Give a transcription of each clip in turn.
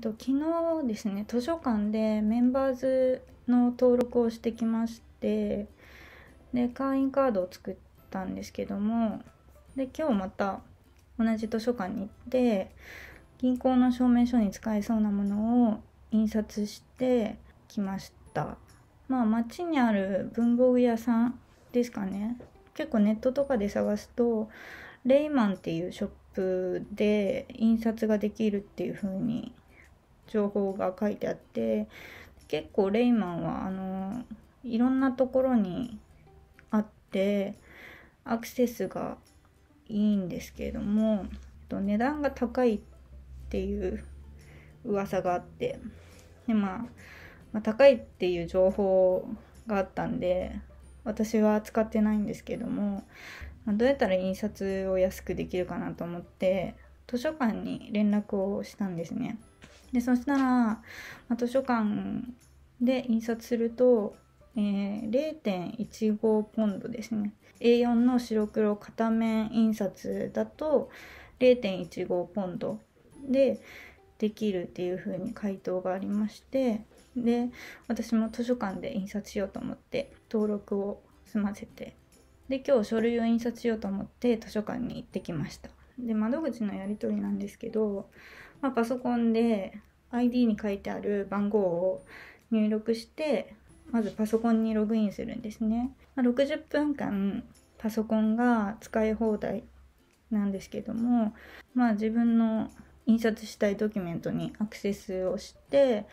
と、昨日ですね図書館でメンバーズの登録をしてきましてで会員カードを作ったんですけどもで今日また同じ図書館に行って銀行の証明書に使えそうなものを印刷してきましたまあ町にある文房具屋さんですかね結構ネットとかで探すとレイマンっていうショップで印刷ができるっていう風に情報が書いてあって結構レイマンはあのいろんなところにあってアクセスがいいんですけれども、えっと、値段が高いっていう噂があってで、まあ、まあ高いっていう情報があったんで私は使ってないんですけども、まあ、どうやったら印刷を安くできるかなと思って図書館に連絡をしたんですね。でそしたら、まあ、図書館で印刷すると、えー、0.15ポンドですね A4 の白黒片面印刷だと0.15ポンドでできるっていう風に回答がありましてで私も図書館で印刷しようと思って登録を済ませてで今日書類を印刷しようと思って図書館に行ってきましたで窓口のやり取りなんですけどまあ、パソコンで ID に書いてある番号を入力してまずパソコンにログインするんですね、まあ、60分間パソコンが使い放題なんですけども、まあ、自分の印刷したいドキュメントにアクセスをして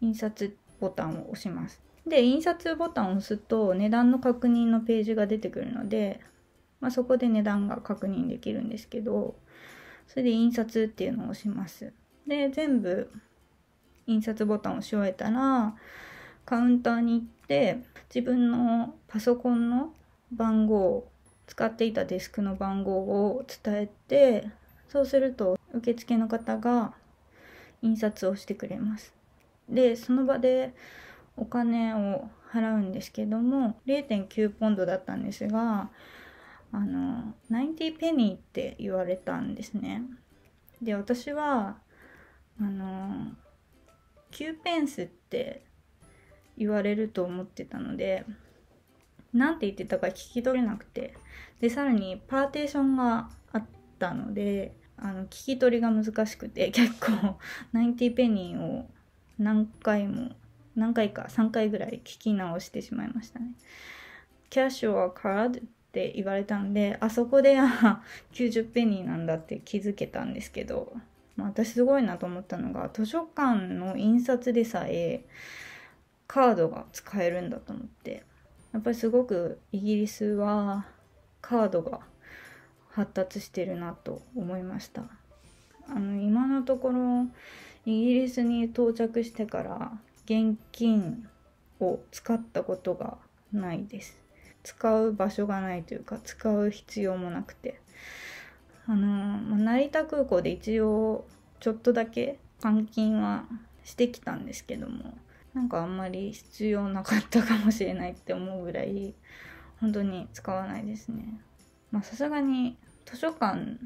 印刷ボタンを押しますで印刷ボタンを押すと値段の確認のページが出てくるので、まあ、そこで値段が確認できるんですけどそれで印刷っていうのを押しますで全部印刷ボタンを押し終えたらカウンターに行って自分のパソコンの番号を使っていたデスクの番号を伝えてそうすると受付の方が印刷をしてくれますでその場でお金を払うんですけども0.9ポンドだったんですがあのィーペニーって言われたんですねで私はあの9ペンスって言われると思ってたので何て言ってたか聞き取れなくてでさらにパーテーションがあったのであの聞き取りが難しくて結構ナインィーペニーを何回も何回か3回ぐらい聞き直してしまいましたね。Cash or c a って言われたんで、あそこで、90ペニーなんだって気づけたんですけど、まあ、私すごいなと思ったのが、図書館の印刷でさえ、カードが使えるんだと思って、やっぱりすごくイギリスはカードが発達してるなと思いました。あの今のところイギリスに到着してから現金を使ったことがないです。使う場所がないというか使う必要もなくてあの、まあ、成田空港で一応ちょっとだけ換金はしてきたんですけどもなんかあんまり必要なかったかもしれないって思うぐらい本当に使わないですねまさすがに図書館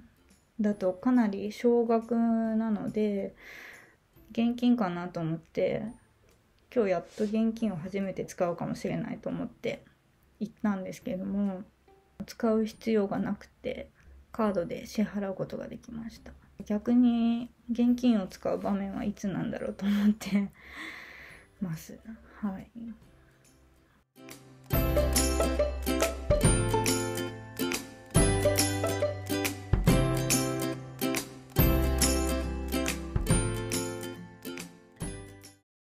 だとかなり少額なので現金かなと思って今日やっと現金を初めて使うかもしれないと思って行ったんですけども使う必要がなくてカードで支払うことができました逆に現金を使う場面はいつなんだろうと思ってますはい